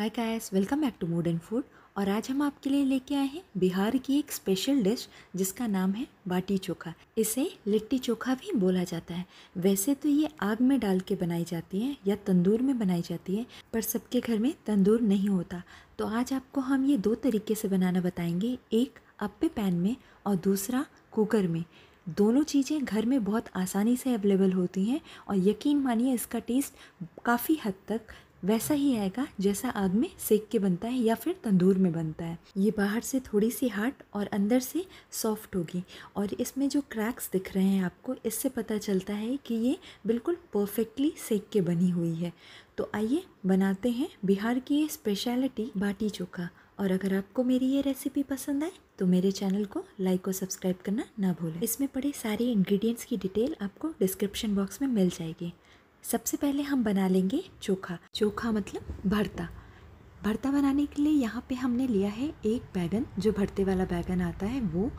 hi guys welcome back to mood and food और आज हम आपके लिए लेके आए हैं बिहार की एक स्पेशल डिश जिसका नाम है बाटी चोखा इसे लिट्टी चोखा भी बोला जाता है वैसे तो ये आग में डाल के बनाई जाती है या तंदूर में बनाई जाती है पर सबके घर में तंदूर नहीं होता तो आज आपको हम ये दो तरीके से बनाना बताएंगे एक अपे पैन में और दूसरा कुकर में दोनों चीज़ें घर में बहुत आसानी से अवेलेबल होती हैं और यकीन मानिए इसका टेस्ट काफ़ी हद तक वैसा ही आएगा जैसा आग में सेक के बनता है या फिर तंदूर में बनता है ये बाहर से थोड़ी सी हार्ट और अंदर से सॉफ्ट होगी और इसमें जो क्रैक्स दिख रहे हैं आपको इससे पता चलता है कि ये बिल्कुल परफेक्टली सेक के बनी हुई है तो आइए बनाते हैं बिहार की ये स्पेशलिटी बाटी चोखा और अगर आपको मेरी ये रेसिपी पसंद आए तो मेरे चैनल को लाइक और सब्सक्राइब करना ना भूलें इसमें पड़े सारे इन्ग्रीडियंट्स की डिटेल आपको डिस्क्रिप्शन बॉक्स में मिल जाएगी सबसे पहले हम बना लेंगे चोखा चोखा मतलब भरता भरता बनाने के लिए यहाँ पे हमने लिया है एक बैगन जो भरते वाला बैगन आता है वो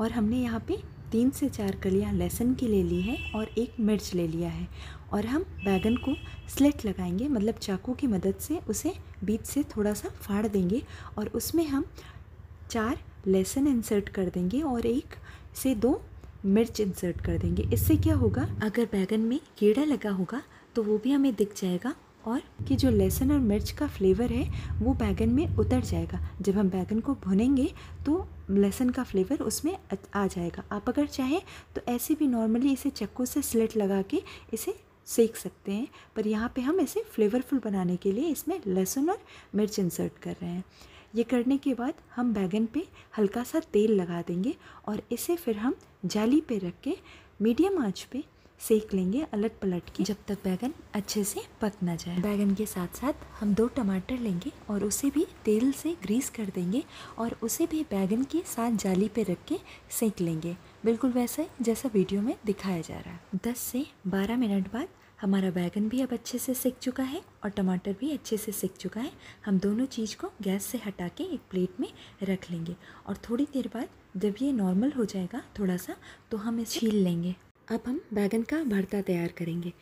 और हमने यहाँ पे तीन से चार कलियाँ लहसुन की ले ली है और एक मिर्च ले लिया है और हम बैगन को स्लेट लगाएंगे मतलब चाकू की मदद से उसे बीच से थोड़ा सा फाड़ देंगे और उसमें हम चार लहसुन इंसर्ट कर देंगे और एक से दो मिर्च इंसर्ट कर देंगे इससे क्या होगा अगर बैगन में कीड़ा लगा होगा तो वो भी हमें दिख जाएगा और कि जो लहसुन और मिर्च का फ्लेवर है वो बैगन में उतर जाएगा जब हम बैगन को भुनेंगे तो लहसुन का फ्लेवर उसमें आ जाएगा आप अगर चाहें तो ऐसे भी नॉर्मली इसे चक्कू से स्लिट लगा के इसे सेक सकते हैं पर यहाँ पे हम इसे फ्लेवरफुल बनाने के लिए इसमें लहसुन और मिर्च इंसर्ट कर रहे हैं ये करने के बाद हम बैगन पे हल्का सा तेल लगा देंगे और इसे फिर हम जाली पे रख के मीडियम आंच पे सेक लेंगे अलट पलट के जब तक बैगन अच्छे से पक ना जाए बैगन के साथ साथ हम दो टमाटर लेंगे और उसे भी तेल से ग्रीस कर देंगे और उसे भी बैगन के साथ जाली पे रख के सेक लेंगे बिल्कुल वैसे जैसा वीडियो में दिखाया जा रहा है दस से बारह मिनट बाद हमारा बैगन भी अब अच्छे से सेक चुका है और टमाटर भी अच्छे से सेक चुका है हम दोनों चीज़ को गैस से हटा के एक प्लेट में रख लेंगे और थोड़ी देर बाद जब ये नॉर्मल हो जाएगा थोड़ा सा तो हम इसे छील लेंगे अब हम बैगन का भरता तैयार करेंगे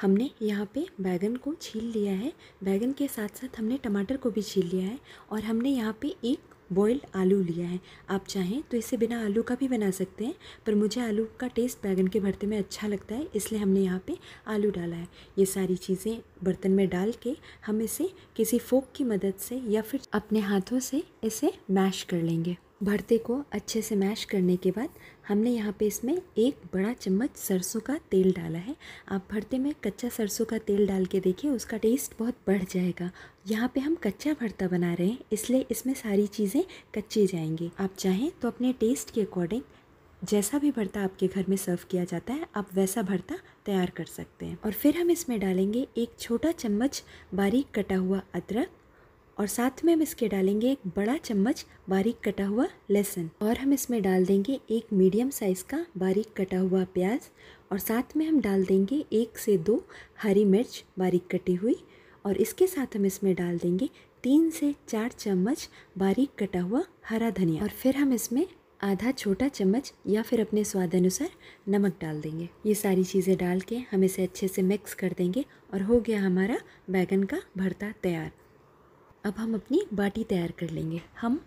हमने यहाँ पे बैगन को छील लिया है बैगन के साथ साथ हमने टमाटर को भी छील लिया है और हमने यहाँ पे एक बॉयल्ड आलू लिया है आप चाहें तो इसे बिना आलू का भी बना सकते हैं पर मुझे आलू का टेस्ट बैगन के भरते में अच्छा लगता है इसलिए हमने यहाँ पे आलू डाला है ये सारी चीज़ें बर्तन में डाल के हम इसे किसी फोक की मदद से या फिर अपने हाथों से इसे मैश कर लेंगे भरते को अच्छे से मैश करने के बाद हमने यहाँ पे इसमें एक बड़ा चम्मच सरसों का तेल डाला है आप भरते में कच्चा सरसों का तेल डाल के देखिए उसका टेस्ट बहुत बढ़ जाएगा यहाँ पे हम कच्चा भरता बना रहे हैं इसलिए इसमें सारी चीज़ें कच्ची जाएंगी आप चाहें तो अपने टेस्ट के अकॉर्डिंग जैसा भी भरता आपके घर में सर्व किया जाता है आप वैसा भरता तैयार कर सकते हैं और फिर हम इसमें डालेंगे एक छोटा चम्मच बारीक कटा हुआ अदरक और साथ में हम इसके डालेंगे एक बड़ा चम्मच बारीक कटा हुआ लहसुन और हम इसमें डाल देंगे एक मीडियम साइज़ का बारीक कटा हुआ प्याज और साथ में हम डाल देंगे एक से दो हरी मिर्च बारीक कटी हुई और इसके साथ हम इसमें डाल देंगे तीन से चार चम्मच बारीक कटा हुआ हरा धनिया और फिर हम इसमें आधा छोटा चम्मच या फिर अपने स्वाद अनुसार नमक डाल देंगे ये सारी चीज़ें डाल के हम इसे अच्छे से मिक्स कर देंगे और हो गया हमारा बैगन का भरता तैयार अब हम अपनी बाटी तैयार कर लेंगे हम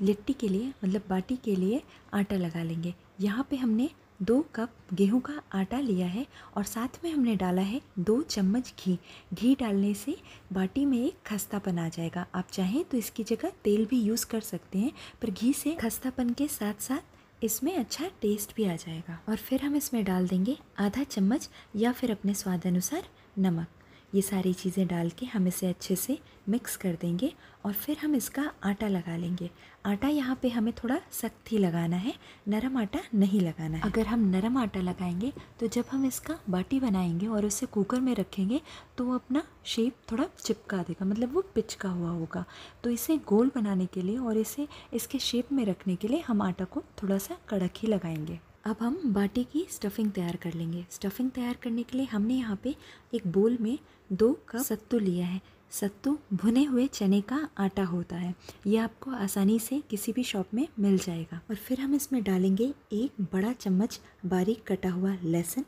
लिट्टी के लिए मतलब बाटी के लिए आटा लगा लेंगे यहाँ पे हमने दो कप गेहूं का आटा लिया है और साथ में हमने डाला है दो चम्मच घी घी डालने से बाटी में एक खस्तापन आ जाएगा आप चाहें तो इसकी जगह तेल भी यूज़ कर सकते हैं पर घी से खस्तापन के साथ साथ इसमें अच्छा टेस्ट भी आ जाएगा और फिर हम इसमें डाल देंगे आधा चम्मच या फिर अपने स्वाद अनुसार नमक ये सारी चीज़ें डाल के हम इसे अच्छे से मिक्स कर देंगे और फिर हम इसका आटा लगा लेंगे आटा यहाँ पे हमें थोड़ा सख्त ही लगाना है नरम आटा नहीं लगाना है अगर हम नरम आटा लगाएंगे तो जब हम इसका बाटी बनाएंगे और उसे कुकर में रखेंगे तो वो अपना शेप थोड़ा चिपका देगा मतलब वो पिचका हुआ होगा तो इसे गोल बनाने के लिए और इसे इसके शेप में रखने के लिए हम आटा को थोड़ा सा कड़क ही लगाएंगे अब हम बाटी की स्टफिंग तैयार कर लेंगे स्टफिंग तैयार करने के लिए हमने यहाँ पे एक बोल में दो कप सत्तू लिया है सत्तू भुने हुए चने का आटा होता है यह आपको आसानी से किसी भी शॉप में मिल जाएगा और फिर हम इसमें डालेंगे एक बड़ा चम्मच बारीक कटा हुआ लहसुन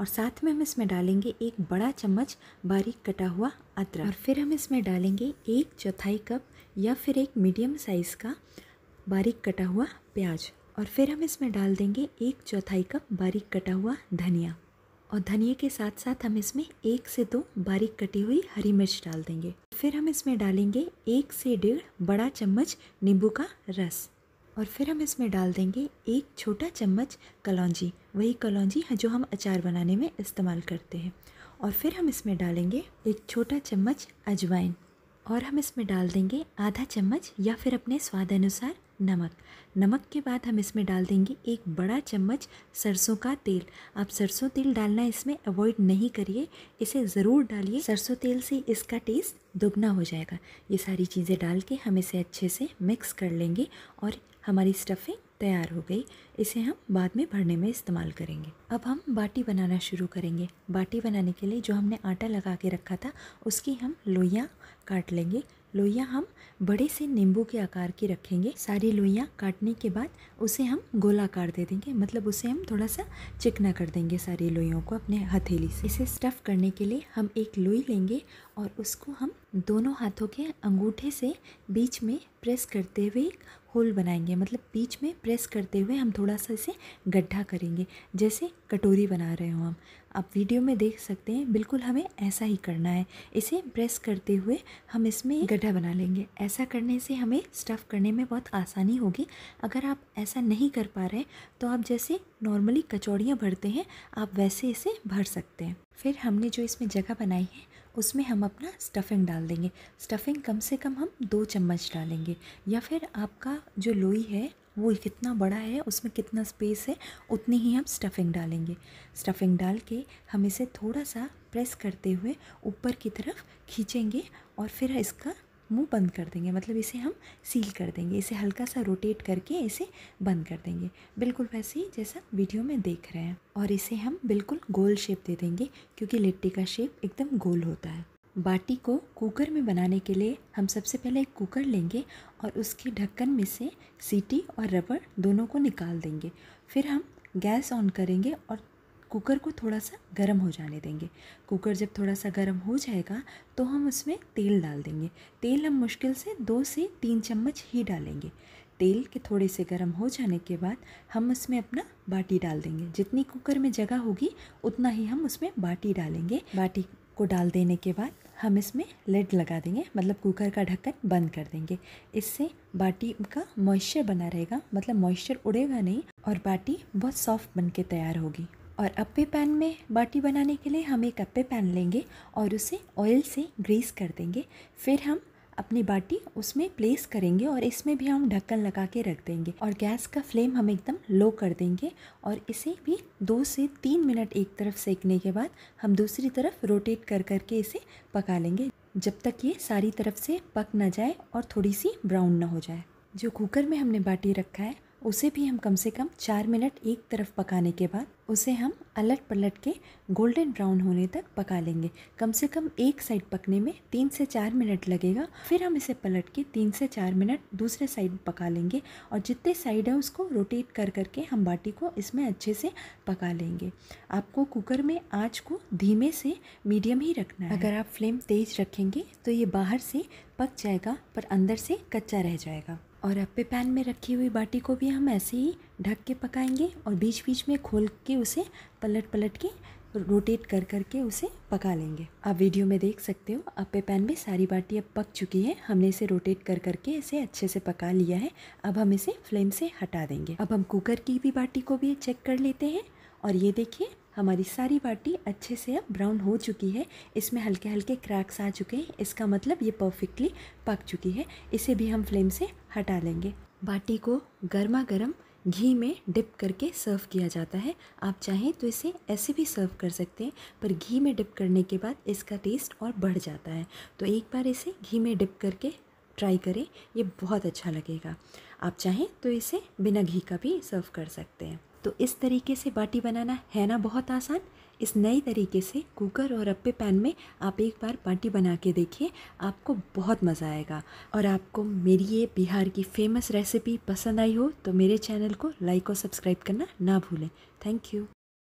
और साथ में हम इसमें डालेंगे एक बड़ा चम्मच बारीक कटा हुआ अदरक और फिर हम इसमें डालेंगे एक चौथाई कप या फिर एक मीडियम साइज़ का बारीक कटा हुआ प्याज और फिर हम इसमें डाल देंगे एक चौथाई कप बारीक कटा हुआ धनिया और धनिया के साथ साथ हम इसमें एक से दो बारीक कटी हुई हरी मिर्च डाल देंगे फिर हम इसमें डालेंगे एक से डेढ़ बड़ा चम्मच नींबू का रस और फिर हम इसमें डाल देंगे एक छोटा चम्मच कलौजी वही कलौजी जो हम अचार बनाने में इस्तेमाल करते हैं और फिर हम इसमें डालेंगे एक छोटा चम्मच अजवाइन और हम इसमें डाल देंगे आधा चम्मच या फिर अपने स्वाद अनुसार नमक नमक के बाद हम इसमें डाल देंगे एक बड़ा चम्मच सरसों का तेल आप सरसों तेल डालना इसमें अवॉइड नहीं करिए इसे ज़रूर डालिए सरसों तेल से इसका टेस्ट दोगुना हो जाएगा ये सारी चीज़ें डाल के हम इसे अच्छे से मिक्स कर लेंगे और हमारी स्टफिंग तैयार हो गई इसे हम बाद में भरने में इस्तेमाल करेंगे अब हम बाटी बनाना शुरू करेंगे बाटी बनाने के लिए जो हमने आटा लगा के रखा था उसकी हम लोइयाँ काट लेंगे लोइयाँ हम बड़े से नींबू के आकार की रखेंगे सारी लोइयाँ काटने के बाद उसे हम गोलाकार दे देंगे मतलब उसे हम थोड़ा सा चिकना कर देंगे सारी लोइयों को अपने हथेली से इसे स्टफ़ करने के लिए हम एक लोई लेंगे और उसको हम दोनों हाथों के अंगूठे से बीच में प्रेस करते हुए होल बनाएंगे मतलब बीच में प्रेस करते हुए हम थोड़ा सा इसे गड्ढा करेंगे जैसे कटोरी बना रहे हो हम आप वीडियो में देख सकते हैं बिल्कुल हमें ऐसा ही करना है इसे प्रेस करते हुए हम इसमें गड्ढा बना लेंगे ऐसा करने से हमें स्टफ़ करने में बहुत आसानी होगी अगर आप ऐसा नहीं कर पा रहे तो आप जैसे नॉर्मली कचौड़ियाँ भरते हैं आप वैसे इसे भर सकते हैं फिर हमने जो इसमें जगह बनाई है उसमें हम अपना स्टफ़िंग डाल देंगे स्टफ़िंग कम से कम हम दो चम्मच डालेंगे या फिर आपका जो लोई है वो कितना बड़ा है उसमें कितना स्पेस है उतनी ही हम स्टफ़िंग डालेंगे स्टफ़िंग डाल के हम इसे थोड़ा सा प्रेस करते हुए ऊपर की तरफ खींचेंगे और फिर इसका मुंह बंद कर देंगे मतलब इसे हम सील कर देंगे इसे हल्का सा रोटेट करके इसे बंद कर देंगे बिल्कुल वैसे ही जैसा वीडियो में देख रहे हैं और इसे हम बिल्कुल गोल शेप दे देंगे क्योंकि लिट्टी का शेप एकदम गोल होता है बाटी को कुकर में बनाने के लिए हम सबसे पहले एक कुकर लेंगे और उसके ढक्कन में से सीटी और रबड़ दोनों को निकाल देंगे फिर हम गैस ऑन करेंगे और कुकर को थोड़ा सा गर्म हो जाने देंगे कुकर जब थोड़ा सा गर्म हो जाएगा तो हम उसमें तेल डाल देंगे तेल हम मुश्किल से दो से तीन चम्मच ही डालेंगे तेल के थोड़े से गर्म हो जाने के बाद हम उसमें अपना बाटी डाल देंगे जितनी कुकर में जगह होगी उतना ही हम उसमें बाटी डालेंगे बाटी को डाल देने के बाद हम इसमें लेड लगा देंगे मतलब कुकर का ढक्कन बंद कर देंगे इससे बाटी का मॉइस्चर बना रहेगा मतलब मॉइस्चर उड़ेगा नहीं और बाटी बहुत सॉफ्ट बन के तैयार होगी और अप्पे पैन में बाटी बनाने के लिए हम एक अप्पे पैन लेंगे और उसे ऑयल से ग्रीस कर देंगे फिर हम अपनी बाटी उसमें प्लेस करेंगे और इसमें भी हम ढक्कन लगा के रख देंगे और गैस का फ्लेम हम एकदम लो कर देंगे और इसे भी दो से तीन मिनट एक तरफ सेकने के बाद हम दूसरी तरफ रोटेट कर कर के इसे पका लेंगे जब तक ये सारी तरफ से पक ना जाए और थोड़ी सी ब्राउन ना हो जाए जो कुकर में हमने बाटी रखा है उसे भी हम कम से कम चार मिनट एक तरफ पकाने के बाद उसे हम अलट पलट के गोल्डन ब्राउन होने तक पका लेंगे कम से कम एक साइड पकने में तीन से चार मिनट लगेगा फिर हम इसे पलट के तीन से चार मिनट दूसरे साइड पका लेंगे और जितने साइड है उसको रोटेट कर करके हम बाटी को इसमें अच्छे से पका लेंगे आपको कुकर में आँच को धीमे से मीडियम ही रखना है अगर आप फ्लेम तेज़ रखेंगे तो ये बाहर से पक जाएगा पर अंदर से कच्चा रह जाएगा और अप्पे पैन में रखी हुई बाटी को भी हम ऐसे ही ढक के पकाएंगे और बीच बीच में खोल के उसे पलट पलट के रोटेट कर कर के उसे पका लेंगे आप वीडियो में देख सकते हो अप्पे पैन में सारी बाटी अब पक चुकी है हमने इसे रोटेट कर कर के इसे अच्छे से पका लिया है अब हम इसे फ्लेम से हटा देंगे अब हम कुकर की भी बाटी को भी चेक कर लेते हैं और ये देखिए हमारी सारी बाटी अच्छे से अब ब्राउन हो चुकी है इसमें हल्के हल्के क्रैक्स आ चुके हैं इसका मतलब ये परफेक्टली पक चुकी है इसे भी हम फ्लेम से हटा लेंगे बाटी को गर्मा गर्म घी में डिप करके सर्व किया जाता है आप चाहें तो इसे ऐसे भी सर्व कर सकते हैं पर घी में डिप करने के बाद इसका टेस्ट और बढ़ जाता है तो एक बार इसे घी में डिप करके ट्राई करें ये बहुत अच्छा लगेगा आप चाहें तो इसे बिना घी का भी सर्व कर सकते हैं तो इस तरीके से बाटी बनाना है ना बहुत आसान इस नए तरीके से कुकर और अप्पे पैन में आप एक बार बाटी बना के देखिए आपको बहुत मज़ा आएगा और आपको मेरी ये बिहार की फेमस रेसिपी पसंद आई हो तो मेरे चैनल को लाइक और सब्सक्राइब करना ना भूलें थैंक यू